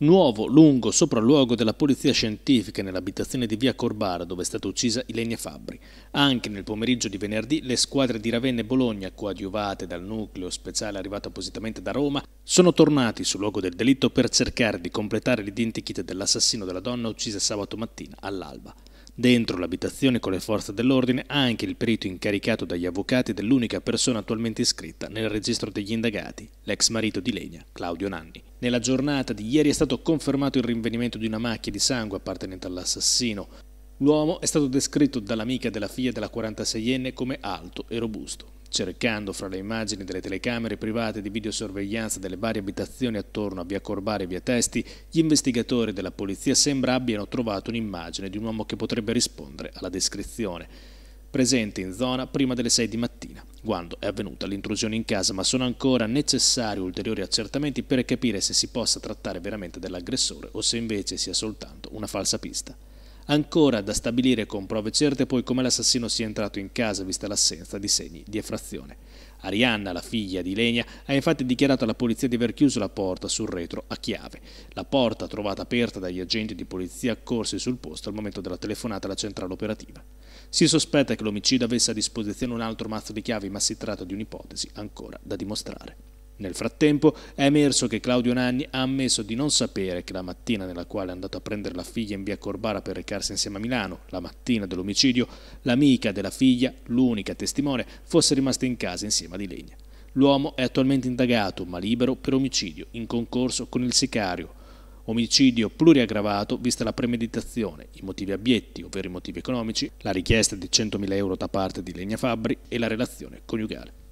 Nuovo, lungo sopralluogo della polizia scientifica nell'abitazione di via Corbara dove è stata uccisa Ilenia Fabbri. Anche nel pomeriggio di venerdì le squadre di Ravenna e Bologna, coadiuvate dal nucleo speciale arrivato appositamente da Roma, sono tornati sul luogo del delitto per cercare di completare l'identikit dell'assassino della donna uccisa sabato mattina all'alba. Dentro l'abitazione con le forze dell'ordine anche il perito incaricato dagli avvocati dell'unica persona attualmente iscritta nel registro degli indagati, l'ex marito di Legna, Claudio Nanni. Nella giornata di ieri è stato confermato il rinvenimento di una macchia di sangue appartenente all'assassino. L'uomo è stato descritto dall'amica della figlia della 46enne come alto e robusto. Cercando fra le immagini delle telecamere private di videosorveglianza delle varie abitazioni attorno a via Corbari e via Testi, gli investigatori della polizia sembra abbiano trovato un'immagine di un uomo che potrebbe rispondere alla descrizione. Presente in zona prima delle 6 di mattina quando è avvenuta l'intrusione in casa, ma sono ancora necessari ulteriori accertamenti per capire se si possa trattare veramente dell'aggressore o se invece sia soltanto una falsa pista. Ancora da stabilire con prove certe poi come l'assassino sia entrato in casa vista l'assenza di segni di effrazione. Arianna, la figlia di Legna, ha infatti dichiarato alla polizia di aver chiuso la porta sul retro a chiave. La porta, trovata aperta dagli agenti di polizia accorsi sul posto al momento della telefonata alla centrale operativa. Si sospetta che l'omicida avesse a disposizione un altro mazzo di chiavi, ma si tratta di un'ipotesi ancora da dimostrare. Nel frattempo è emerso che Claudio Nanni ha ammesso di non sapere che la mattina nella quale è andato a prendere la figlia in via Corbara per recarsi insieme a Milano, la mattina dell'omicidio, l'amica della figlia, l'unica testimone, fosse rimasta in casa insieme a Di Legna. L'uomo è attualmente indagato, ma libero, per omicidio, in concorso con il sicario. Omicidio pluriaggravato vista la premeditazione, i motivi abietti, ovvero i motivi economici, la richiesta di 100.000 euro da parte di Legna Fabbri e la relazione coniugale.